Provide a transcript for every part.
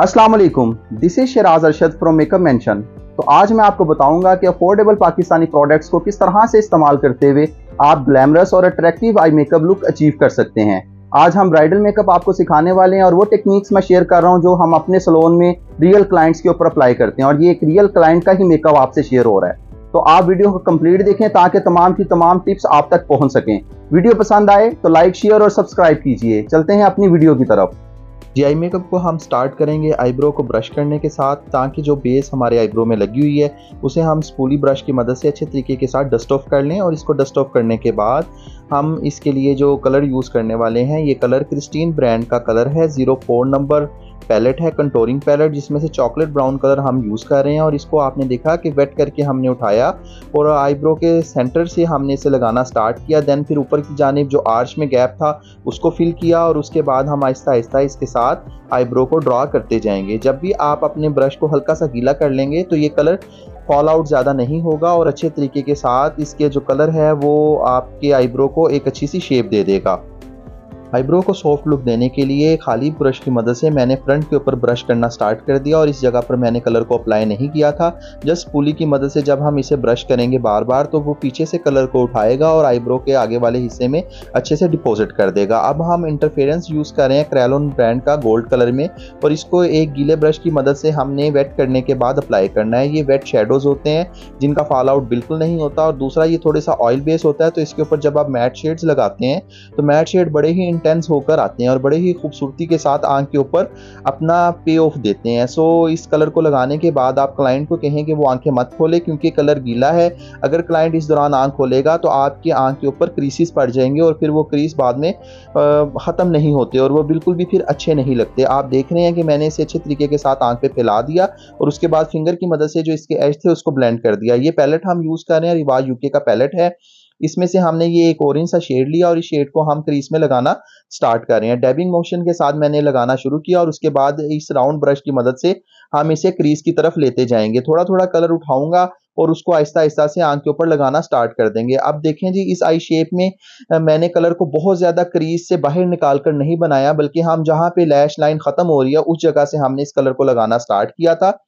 Aslam this is Sheraz Arshad from makeup mansion तो आज मैं आपको बताऊंगा कि अफोर्डेबल पाकिस्तानी प्रोडक्ट्स को किस तरह से इस्तेमाल करते हुए आप ग्लैमरस और attractive eye makeup look achieve कर सकते हैं आज हम ब्राइडल मेकअप आपको सिखाने वाले हैं और वो टेक्निक्स मैं शेयर कर रहा हूँ जो हम अपने सलोन में रियल क्लाइंट्स के ऊपर अप्लाई करते हैं और ये एक रियल क्लाइंट का ही मेकअप आपसे शेयर हो रहा है तो आप वीडियो को कंप्लीट देखें ताकि तमाम की तमाम टिप्स आप तक पहुंच सकें वीडियो पसंद आए तो लाइक शेयर और सब्सक्राइब कीजिए चलते हैं अपनी वीडियो की तरफ जी आई मेकअप को हम स्टार्ट करेंगे आईब्रो को ब्रश करने के साथ ताकि जो बेस हमारे आईब्रो में लगी हुई है उसे हम स्पूली ब्रश की मदद से अच्छे तरीके के साथ डस्ट ऑफ कर लें और इसको डस्ट ऑफ करने के बाद हम इसके लिए जो कलर यूज़ करने वाले हैं ये कलर क्रिस्टीन ब्रांड का कलर है ज़ीरो फोर नंबर पैलेट है कंटोरिंग पैलेट जिसमें से चॉकलेट ब्राउन कलर हम यूज़ कर रहे हैं और इसको आपने देखा कि वेट करके हमने उठाया और आईब्रो के सेंटर से हमने इसे लगाना स्टार्ट किया दैन फिर ऊपर की जानब जो आर्च में गैप था उसको फिल किया और उसके बाद हम आहिस्ता आहिस्ता इसके साथ आईब्रो को ड्रा करते जाएंगे जब भी आप अपने ब्रश को हल्का सा गीला कर लेंगे तो ये कलर फॉल आउट ज़्यादा नहीं होगा और अच्छे तरीके के साथ इसके जो कलर है वो आपके आईब्रो को एक अच्छी सी शेप दे देगा आईब्रो को सॉफ्ट लुक देने के लिए खाली ब्रश की मदद से मैंने फ्रंट के ऊपर ब्रश करना स्टार्ट कर दिया और इस जगह पर मैंने कलर को अप्लाई नहीं किया था जस्ट पुली की मदद से जब हम इसे ब्रश करेंगे बार बार तो वो पीछे से कलर को उठाएगा और आईब्रो के आगे वाले हिस्से में अच्छे से डिपोजिट कर देगा अब हम इंटरफेरेंस यूज़ कर रहे हैं क्रेलोन ब्रांड का गोल्ड कलर में और इसको एक गीले ब्रश की मदद से हमने वेट करने के बाद अप्लाई करना है ये वेट शेडोज़ होते हैं जिनका फॉल आउट बिल्कुल नहीं होता और दूसरा ये थोड़ा सा ऑयल बेस होता है तो इसके ऊपर जब आप मैट शेड्स लगाते हैं तो मैट शेड बड़े ही इंटेंस होकर आते हैं और बड़े ही खूबसूरती के साथ आंख के ऊपर अपना पे ऑफ देते हैं सो इस कलर को लगाने के बाद आप क्लाइंट को कहें कि वो आंखें मत खोले क्योंकि कलर गीला है अगर क्लाइंट इस दौरान आंख खोलेगा तो आपकी आंख के ऊपर क्रीसिस पड़ जाएंगे और फिर वो क्रीस बाद में ख़त्म नहीं होते और वो बिल्कुल भी फिर अच्छे नहीं लगते आप देख रहे हैं कि मैंने इसे अच्छे तरीके के साथ आंख पे फैला दिया और उसके बाद फिंगर की मदद से जो इसके एज थे उसको ब्लेंड कर दिया ये पैलेट हम यूज़ कर रहे हैं रिवाज यूके का पैलेट है इसमें से हमने ये एक ऑरेंज सा शेड लिया और इस शेड को हम क्रीज में लगाना स्टार्ट कर रहे हैं डैबिंग मोशन के साथ मैंने लगाना शुरू किया और उसके बाद इस राउंड ब्रश की मदद से हम इसे क्रीज की तरफ लेते जाएंगे थोड़ा थोड़ा कलर उठाऊंगा और उसको आहिस्ता आहिस्ता से आंख के ऊपर लगाना स्टार्ट कर देंगे अब देखें जी इस आई शेप में मैंने कलर को बहुत ज़्यादा क्रीज से बाहर निकाल कर नहीं बनाया बल्कि हम जहां पे लैश लाइन ख़त्म हो रही है उस जगह से हमने इस कलर को लगाना स्टार्ट किया था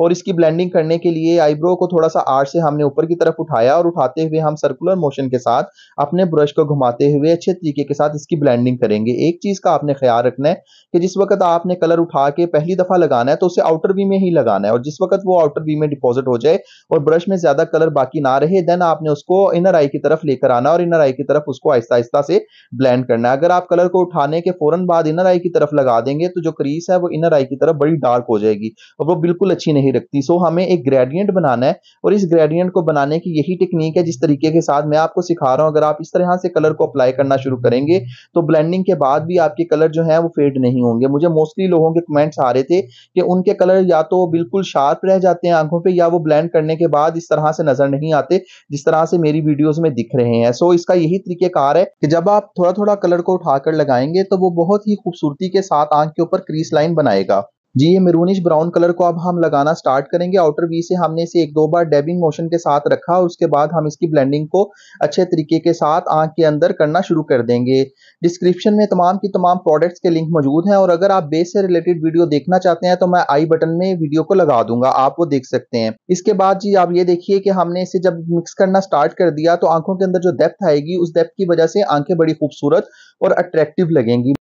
और इसकी ब्लेंडिंग करने के लिए आईब्रो को थोड़ा सा आर्ट से हमने ऊपर की तरफ उठाया और उठाते हुए हम सर्कुलर मोशन के साथ अपने ब्रश को घुमाते हुए अच्छे तरीके के साथ इसकी ब्लेंडिंग करेंगे एक चीज़ का आपने ख्याल रखना है कि जिस वक्त आपने कलर उठा के पहली दफ़ा लगाना है तो उसे आउटर वी में ही लगाना है और जिस वक्त वो आउटर वी में डिपॉजिट हो जाए और ब्रश में ज्यादा कलर बाकी ना रहे देन आपने उसको इनर आई की तरफ लेकर आना और इनर आई की तरफ उसको आहिस्ता आहिस्ता से ब्लेंड करना अगर आप कलर को उठाने के फौरन बाद इनर आई की तरफ लगा देंगे तो जो क्रीस है वो इनर आई की तरफ बड़ी डार्क हो जाएगी और वो बिल्कुल अच्छी नहीं रखती सो हमें एक ग्रेडियंट बनाना है और इस ग्रेडियंट को बनाने की यही टेक्निक है जिस तरीके के साथ मैं आपको सिखा रहा हूं अगर आप इस तरह से कलर को अप्लाई करना शुरू करेंगे तो ब्लेंडिंग के बाद भी आपके कलर जो है वो फेड नहीं होंगे मुझे मोस्टली लोगों के कमेंट्स आ रहे थे कि उनके कलर या तो बिल्कुल शार्प रह जाते हैं आंखों पर या वो ब्लेंड करने के बाद बाद इस तरह से नजर नहीं आते जिस तरह से मेरी वीडियोस में दिख रहे हैं सो इसका यही तरीकेकार है कि जब आप थोड़ा थोड़ा कलर को उठाकर लगाएंगे तो वो बहुत ही खूबसूरती के साथ आंख के ऊपर क्रीस लाइन बनाएगा जी ये मेरूनिश ब्राउन कलर को अब हम लगाना स्टार्ट करेंगे आउटर वी से हमने इसे एक दो बार डेबिंग मोशन के साथ रखा और उसके बाद हम इसकी ब्लेंडिंग को अच्छे तरीके के साथ आंख के अंदर करना शुरू कर देंगे डिस्क्रिप्शन में तमाम की तमाम प्रोडक्ट्स के लिंक मौजूद हैं और अगर आप बेस से रिलेटेड वीडियो देखना चाहते हैं तो मैं आई बटन में वीडियो को लगा दूंगा आप वो देख सकते हैं इसके बाद जी आप ये देखिए कि हमने इसे जब मिक्स करना स्टार्ट कर दिया तो आंखों के अंदर जो डेप्थ आएगी उस डेप्थ की वजह से आंखें बड़ी खूबसूरत और अट्रैक्टिव लगेंगी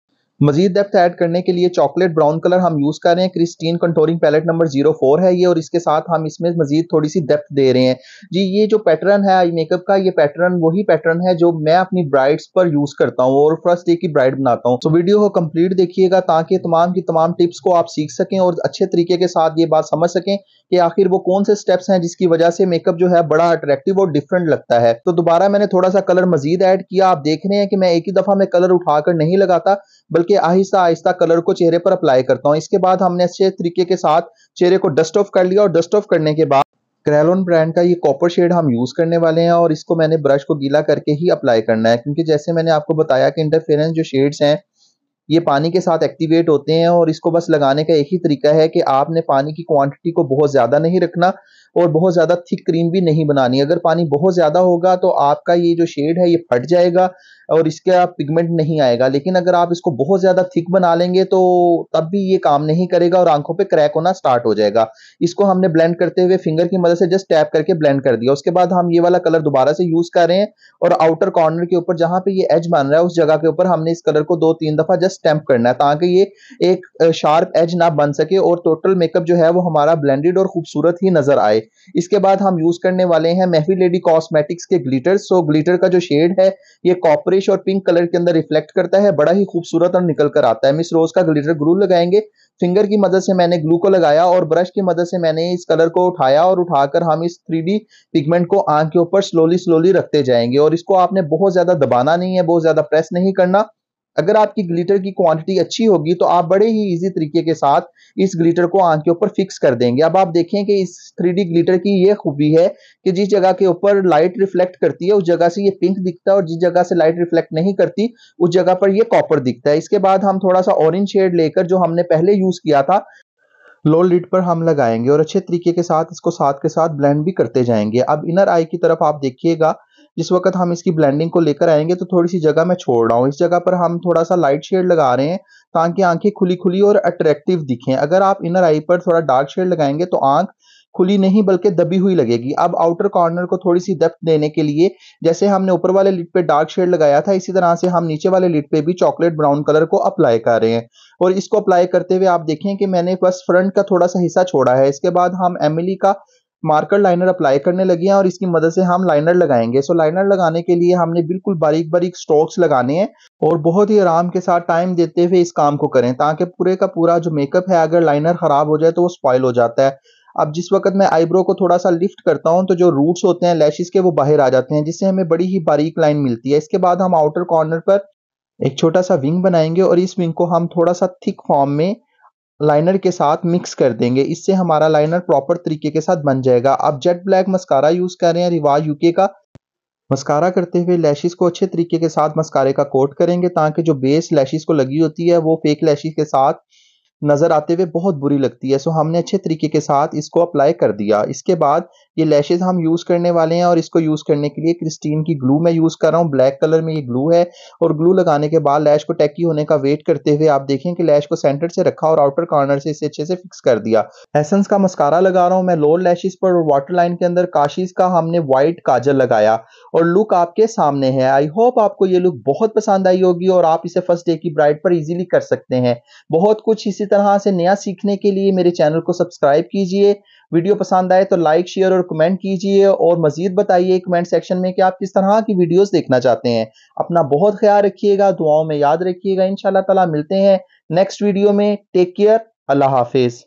मजीद डेप्थ ऐड करने के लिए चॉकलेट ब्राउन कलर हम यूज़ कर रहे हैं Christine contouring palette number zero four है ये और इसके साथ हम इसमें मजीद थोड़ी सी डेप्थ दे रहे हैं जी ये जो पैटर्न है आई मेकअप का ये पैटर्न वही पैटर्न है जो मैं अपनी ब्राइड्स पर यूज़ करता हूँ और फर्स्ट डे की ब्राइड बनाता हूँ तो वीडियो को कम्प्लीट देखिएगा ताकि तमाम की तमाम टिप्स को आप सीख सकें और अच्छे तरीके के साथ ये बात समझ सकें कि आखिर वो कौन से स्टेप्स हैं जिसकी वजह से मेकअप जो है बड़ा अट्रैक्टिव और डिफरेंट लगता है तो दोबारा मैंने थोड़ा सा कलर मजीद ऐड किया आप देख रहे हैं कि मैं एक ही दफ़ा में कलर उठाकर नहीं लगाता बल्कि करके आहिस्ता आहिस्ता कलर को चेहरे पर अप्लाई करता हूँ इसके बाद हमने अच्छे तरीके के साथ चेहरे को डस्ट ऑफ कर लिया और डस्ट ऑफ करने के बाद क्रेलोन ब्रांड का ये कॉपर शेड हम यूज़ करने वाले हैं और इसको मैंने ब्रश को गीला करके ही अप्लाई करना है क्योंकि जैसे मैंने आपको बताया कि इंटरफेरेंस जो शेड्स हैं ये पानी के साथ एक्टिवेट होते हैं और इसको बस लगाने का एक ही तरीका है कि आपने पानी की क्वांटिटी को बहुत ज़्यादा नहीं रखना और बहुत ज़्यादा थिक क्रीम भी नहीं बनानी अगर पानी बहुत ज़्यादा होगा तो आपका ये जो शेड है ये फट जाएगा और इसका पिगमेंट नहीं आएगा लेकिन अगर आप इसको बहुत ज्यादा थिक बना लेंगे तो तब भी ये काम नहीं करेगा और आंखों पे क्रैक होना स्टार्ट हो जाएगा इसको हमने ब्लेंड करते हुए फिंगर की मदद से जस्ट टैप करके ब्लेंड कर दिया उसके बाद हम ये वाला कलर दोबारा से यूज कर रहे हैं और आउटर कॉर्नर के ऊपर जहां पर ये एज बन रहा है उस जगह के ऊपर हमने इस कलर को दो तीन दफा जस्ट स्टैम्प करना है ताकि ये एक शार्प एज ना बन सके और टोटल मेकअप जो है वो हमारा ब्लेंडेड और खूबसूरत ही नजर आए इसके बाद हम यूज करने वाले हैं महवी लेडी कॉस्मेटिक्स के ग्लीटर सो ग्लिटर का जो शेड है ये कॉपरे ऑरेंज और पिंक कलर के अंदर रिफ्लेक्ट करता है बड़ा ही खूबसूरत और निकल कर आता है मिस रोज का ग्लिटर ग्लू लगाएंगे फिंगर की मदद से मैंने ग्लू को लगाया और ब्रश की मदद से मैंने इस कलर को उठाया और उठाकर हम इस थ्री पिगमेंट को आंख के ऊपर स्लोली स्लोली रखते जाएंगे और इसको आपने बहुत ज्यादा दबाना नहीं है बहुत ज्यादा प्रेस नहीं करना अगर आपकी ग्लिटर की क्वांटिटी अच्छी होगी तो आप बड़े ही इजी तरीके के साथ इस ग्लिटर को आंख के ऊपर फिक्स कर देंगे अब आप देखें कि इस थ्री ग्लिटर की ये खूबी है कि जिस जगह के ऊपर लाइट रिफ्लेक्ट करती है उस जगह से ये पिंक दिखता है और जिस जगह से लाइट रिफ्लेक्ट नहीं करती उस जगह पर यह कॉपर दिखता है इसके बाद हम थोड़ा सा ऑरेंज शेड लेकर जो हमने पहले यूज किया था लो लिड पर हम लगाएंगे और अच्छे तरीके के साथ इसको साथ के साथ ब्लेंड भी करते जाएंगे अब इनर आई की तरफ आप देखिएगा जिस वक्त हम इसकी ब्लेंडिंग को लेकर आएंगे तो थोड़ी सी जगह मैं छोड़ रहा हूँ इस जगह पर हम थोड़ा सा लाइट शेड लगा रहे हैं ताकि आंखें खुली खुली और अट्रैक्टिव दिखें अगर आप इनर आई पर थोड़ा डार्क शेड लगाएंगे तो आंख खुली नहीं बल्कि दबी हुई लगेगी अब आउटर कॉर्नर को थोड़ी सी डेप्थ देने के लिए जैसे हमने ऊपर वाले लिट पे डार्क शेड लगाया था इसी तरह से हम नीचे वाले लिट पे भी चॉकलेट ब्राउन कलर को अप्लाई कर रहे हैं और इसको अप्लाई करते हुए आप देखें कि मैंने बस फ्रंट का थोड़ा सा हिस्सा छोड़ा है इसके बाद हम एमिली का मार्कर लाइनर अप्लाई करने लगी हैं और इसकी मदद से हम लाइनर लगाएंगे सो लाइनर लगाने के लिए हमने बिल्कुल बारीक बारीक स्ट्रोक्स लगाने हैं और बहुत ही आराम के साथ टाइम देते हुए इस काम को करें ताकि पूरे का पूरा जो मेकअप है अगर लाइनर ख़राब हो जाए तो वो स्पॉइल हो जाता है अब जिस वक्त मैं आईब्रो को थोड़ा सा लिफ्ट करता हूँ तो जो रूट्स होते हैं लैशेज के वो बाहर आ जाते हैं जिससे हमें बड़ी ही बारीक लाइन मिलती है इसके बाद हम आउटर कॉर्नर पर एक छोटा सा विंग बनाएंगे और इस विंग को हम थोड़ा सा थिक फॉर्म में लाइनर के साथ मिक्स कर देंगे इससे हमारा लाइनर प्रॉपर तरीके के साथ बन जाएगा आप जेट ब्लैक मस्कारा यूज़ कर रहे हैं रिवाज यूके का मस्कारा करते हुए लैशेस को अच्छे तरीके के साथ मस्कारे का कोट करेंगे ताकि जो बेस लैशेस को लगी होती है वो फेक लैशेस के साथ नज़र आते हुए बहुत बुरी लगती है सो हमने अच्छे तरीके के साथ इसको अप्लाई कर दिया इसके बाद ये लैशेज हम यूज करने वाले हैं और इसको यूज करने के लिए क्रिस्टीन की ग्लू मैं यूज कर रहा हूँ ब्लैक कलर में ये ग्लू है और ग्लू लगाने के बाद लैश को टैकी होने का वेट करते हुए आप देखें कि लैश को सेंटर से रखा और आउटर कॉर्नर से इसे अच्छे से फिक्स कर दिया एसेंस का मस्कारा लगा रहा हूँ मैं लोअर लैशेज पर और वाटर लाइन के अंदर काशीज का हमने व्हाइट काजल लगाया और लुक आपके सामने है आई होप आपको ये लुक बहुत पसंद आई होगी और आप इसे फर्स्ट डे की ब्राइड पर इजीली कर सकते हैं बहुत कुछ इसी तरह से नया सीखने के लिए मेरे चैनल को सब्सक्राइब कीजिए वीडियो पसंद आए तो लाइक शेयर और कमेंट कीजिए और मजीद बताइए कमेंट सेक्शन में कि आप किस तरह की वीडियोस देखना चाहते हैं अपना बहुत ख्याल रखिएगा दुआओं में याद रखिएगा इन ताला मिलते हैं नेक्स्ट वीडियो में टेक केयर अल्लाह हाफिज़